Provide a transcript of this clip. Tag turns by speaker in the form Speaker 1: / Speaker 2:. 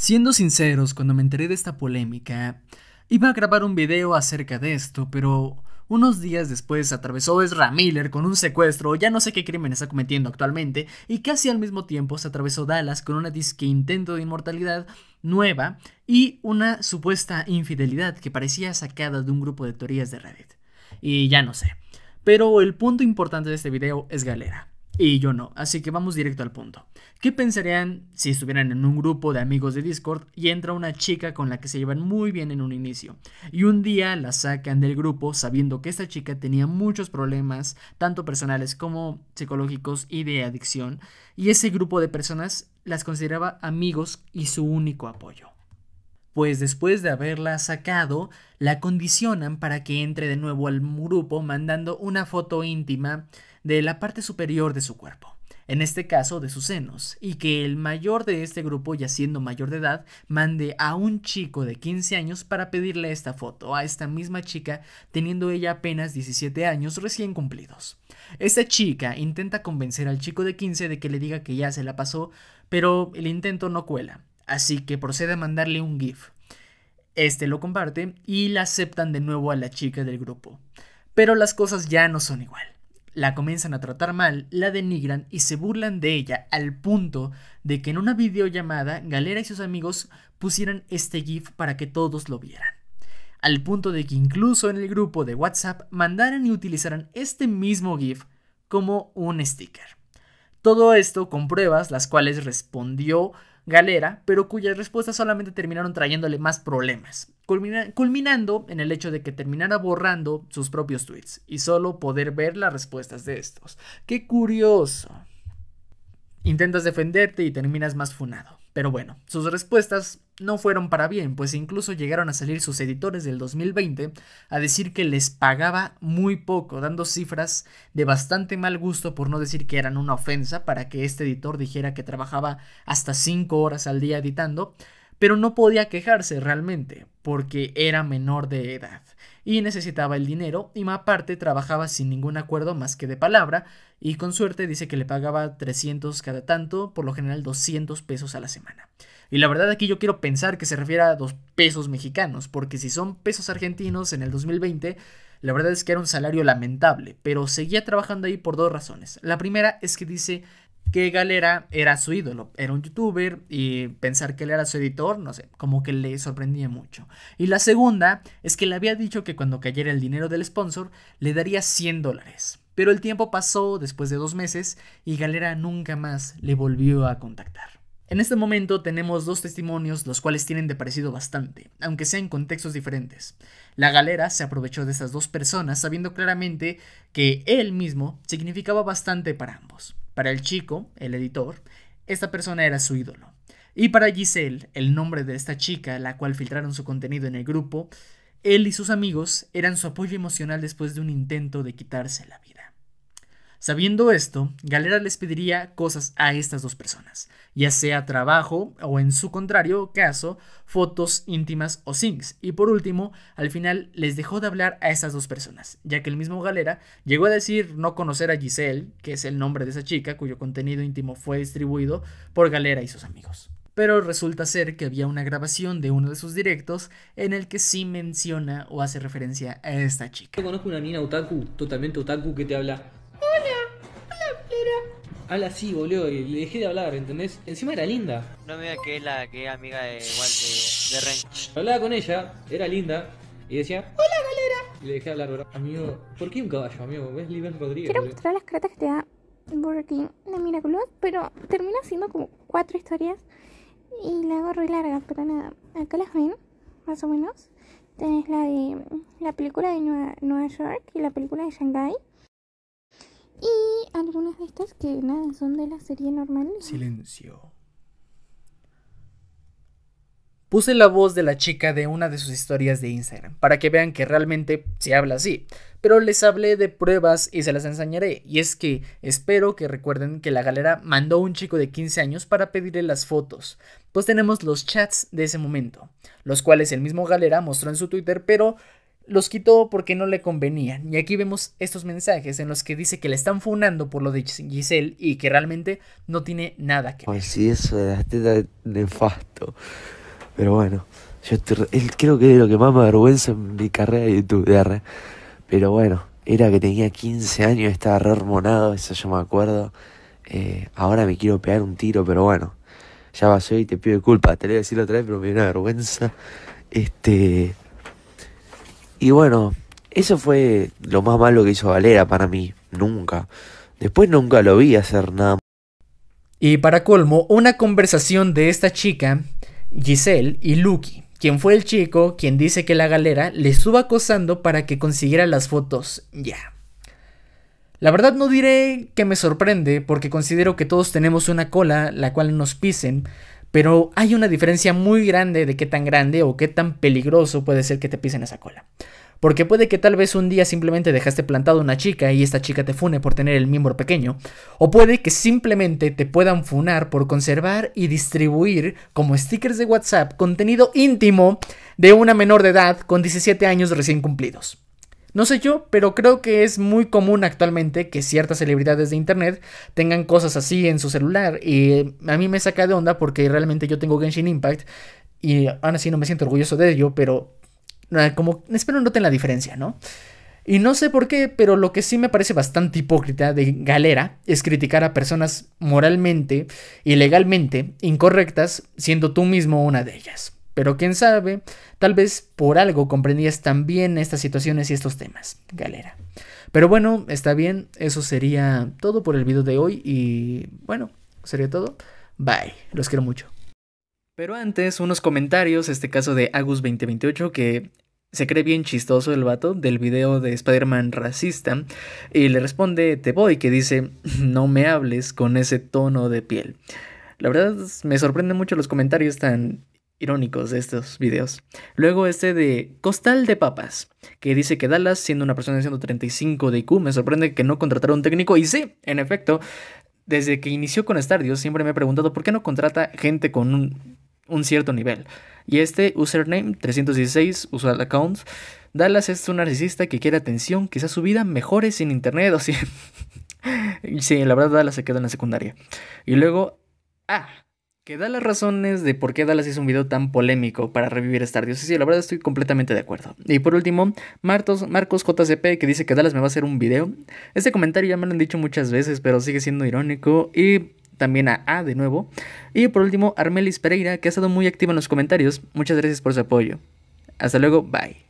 Speaker 1: Siendo sinceros, cuando me enteré de esta polémica, iba a grabar un video acerca de esto, pero unos días después atravesó Ezra Miller con un secuestro, ya no sé qué crimen está cometiendo actualmente, y casi al mismo tiempo se atravesó Dallas con una disque intento de inmortalidad nueva y una supuesta infidelidad que parecía sacada de un grupo de teorías de Reddit. Y ya no sé. Pero el punto importante de este video es Galera y yo no, así que vamos directo al punto. ¿Qué pensarían si estuvieran en un grupo de amigos de Discord y entra una chica con la que se llevan muy bien en un inicio? Y un día la sacan del grupo sabiendo que esta chica tenía muchos problemas, tanto personales como psicológicos y de adicción, y ese grupo de personas las consideraba amigos y su único apoyo pues después de haberla sacado, la condicionan para que entre de nuevo al grupo mandando una foto íntima de la parte superior de su cuerpo, en este caso de sus senos, y que el mayor de este grupo, ya siendo mayor de edad, mande a un chico de 15 años para pedirle esta foto a esta misma chica, teniendo ella apenas 17 años recién cumplidos. Esta chica intenta convencer al chico de 15 de que le diga que ya se la pasó, pero el intento no cuela, así que procede a mandarle un GIF. Este lo comparte y la aceptan de nuevo a la chica del grupo. Pero las cosas ya no son igual la comienzan a tratar mal, la denigran y se burlan de ella al punto de que en una videollamada Galera y sus amigos pusieran este GIF para que todos lo vieran. Al punto de que incluso en el grupo de WhatsApp mandaran y utilizaran este mismo GIF como un sticker. Todo esto con pruebas las cuales respondió galera, pero cuyas respuestas solamente terminaron trayéndole más problemas, culminando en el hecho de que terminara borrando sus propios tweets y solo poder ver las respuestas de estos. ¡Qué curioso! Intentas defenderte y terminas más funado. Pero bueno, sus respuestas no fueron para bien, pues incluso llegaron a salir sus editores del 2020 a decir que les pagaba muy poco, dando cifras de bastante mal gusto por no decir que eran una ofensa para que este editor dijera que trabajaba hasta 5 horas al día editando, pero no podía quejarse realmente porque era menor de edad y necesitaba el dinero y aparte trabajaba sin ningún acuerdo más que de palabra y con suerte dice que le pagaba 300 cada tanto, por lo general 200 pesos a la semana. Y la verdad aquí yo quiero pensar que se refiere a dos pesos mexicanos, porque si son pesos argentinos en el 2020, la verdad es que era un salario lamentable, pero seguía trabajando ahí por dos razones. La primera es que dice que Galera era su ídolo, era un youtuber y pensar que él era su editor, no sé, como que le sorprendía mucho. Y la segunda es que le había dicho que cuando cayera el dinero del sponsor le daría 100 dólares. Pero el tiempo pasó después de dos meses y Galera nunca más le volvió a contactar. En este momento tenemos dos testimonios los cuales tienen de parecido bastante, aunque sean en contextos diferentes. La galera se aprovechó de estas dos personas sabiendo claramente que él mismo significaba bastante para ambos. Para el chico, el editor, esta persona era su ídolo. Y para Giselle, el nombre de esta chica, la cual filtraron su contenido en el grupo, él y sus amigos eran su apoyo emocional después de un intento de quitarse la vida. Sabiendo esto, Galera les pediría cosas a estas dos personas, ya sea trabajo o en su contrario caso, fotos íntimas o sings, Y por último, al final les dejó de hablar a estas dos personas, ya que el mismo Galera llegó a decir no conocer a Giselle, que es el nombre de esa chica cuyo contenido íntimo fue distribuido por Galera y sus amigos pero resulta ser que había una grabación de uno de sus directos en el que sí menciona o hace referencia a esta chica. Yo conozco una mina otaku, totalmente otaku, que te habla habla así, boludo, y le dejé de hablar, ¿entendés? Encima era linda. No me diga que es la que es amiga de igual de, Ren. Hablaba con ella, era linda, y decía, ¡Hola, galera! Y le dejé de hablar, bro. Amigo, ¿por qué un caballo, amigo? ¿Ves Livian Rodríguez? Quiero mostrar las cartas que te da Burger King de Miraculous, pero termina siendo como cuatro historias y la hago re larga, pero nada. Acá las ven, más o menos. Tenés la de la película de Nueva, Nueva York y la película de Shanghai. Y algunas de estas que nada, son de la serie normal. Silencio. Puse la voz de la chica de una de sus historias de Instagram para que vean que realmente se habla así, pero les hablé de pruebas y se las enseñaré, y es que espero que recuerden que la galera mandó a un chico de 15 años para pedirle las fotos, pues tenemos los chats de ese momento, los cuales el mismo galera mostró en su Twitter, pero los quitó porque no le convenían. Y aquí vemos estos mensajes en los que dice que le están funando por lo de Giselle y que realmente no tiene nada que pues ver. sí, eso de este las nefasto. Pero bueno, yo creo que es lo que más me avergüenza en mi carrera de YouTube. Pero bueno, era que tenía 15 años, estaba re eso yo me acuerdo. Eh, ahora me quiero pegar un tiro, pero bueno, ya hoy y te pido disculpas. Te lo voy a decir otra vez, pero me dio una vergüenza. Este, y bueno, eso fue lo más malo que hizo Galera para mí, nunca. Después nunca lo vi hacer nada. Y para colmo, una conversación de esta chica, Giselle y Lucky, quien fue el chico quien dice que la galera le estuvo acosando para que consiguiera las fotos ya. La verdad no diré que me sorprende, porque considero que todos tenemos una cola la cual nos pisen, pero hay una diferencia muy grande de qué tan grande o qué tan peligroso puede ser que te pisen esa cola. Porque puede que tal vez un día simplemente dejaste plantado una chica y esta chica te fune por tener el miembro pequeño, o puede que simplemente te puedan funar por conservar y distribuir como stickers de WhatsApp contenido íntimo de una menor de edad con 17 años recién cumplidos. No sé yo, pero creo que es muy común actualmente que ciertas celebridades de internet tengan cosas así en su celular y eh, a mí me saca de onda porque realmente yo tengo Genshin Impact y aún así no me siento orgulloso de ello, pero ah, como espero noten la diferencia, ¿no? Y no sé por qué, pero lo que sí me parece bastante hipócrita de galera es criticar a personas moralmente y legalmente incorrectas, siendo tú mismo una de ellas. Pero quién sabe, tal vez por algo comprendías también estas situaciones y estos temas, galera. Pero bueno, está bien, eso sería todo por el video de hoy y bueno, sería todo. Bye, los quiero mucho. Pero antes, unos comentarios, este caso de Agus2028 que se cree bien chistoso el vato del video de Spider-Man racista y le responde Te voy, que dice, no me hables con ese tono de piel. La verdad me sorprende mucho los comentarios tan irónicos de estos videos. Luego este de Costal de Papas, que dice que Dallas, siendo una persona de 135 de IQ, me sorprende que no contratara un técnico. Y sí, en efecto, desde que inició con Stardust siempre me he preguntado por qué no contrata gente con un, cierto nivel. Y este username 316, usual account, Dallas es un narcisista que quiere atención, quizás su vida mejore sin internet o sí. sí, la verdad Dallas se queda en la secundaria. Y luego... Ah, que da las razones de por qué Dallas hizo un video tan polémico para revivir esta diócesis. Sí, sí, la verdad estoy completamente de acuerdo. Y por último, Martos, Marcos JCP que dice que Dallas me va a hacer un video. Este comentario ya me lo han dicho muchas veces, pero sigue siendo irónico y también a A de nuevo. Y por último, Armelis Pereira que ha estado muy activa en los comentarios. Muchas gracias por su apoyo. Hasta luego, bye.